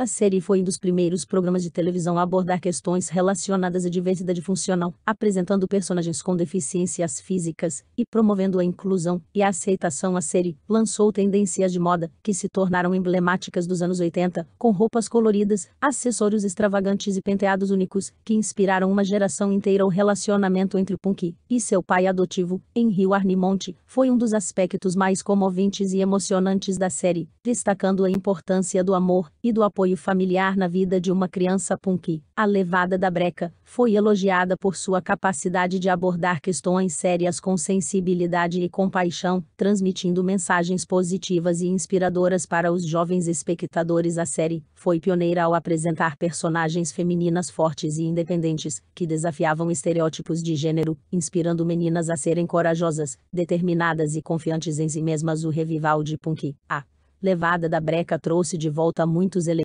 A série foi um dos primeiros programas de televisão a abordar questões relacionadas à diversidade funcional, apresentando personagens com deficiências físicas e promovendo a inclusão e a aceitação. A série lançou tendências de moda que se tornaram emblemáticas dos anos 80, com roupas coloridas, acessórios extravagantes e penteados únicos, que inspiraram uma geração inteira. O relacionamento entre Punk e seu pai adotivo, Henry Arnimonte, foi um dos aspectos mais comoventes e emocionantes da série, destacando a importância do amor e do apoio apoio familiar na vida de uma criança punk, a levada da breca, foi elogiada por sua capacidade de abordar questões sérias com sensibilidade e compaixão, transmitindo mensagens positivas e inspiradoras para os jovens espectadores. A série foi pioneira ao apresentar personagens femininas fortes e independentes, que desafiavam estereótipos de gênero, inspirando meninas a serem corajosas, determinadas e confiantes em si mesmas. O revival de punky a levada da breca trouxe de volta muitos elementos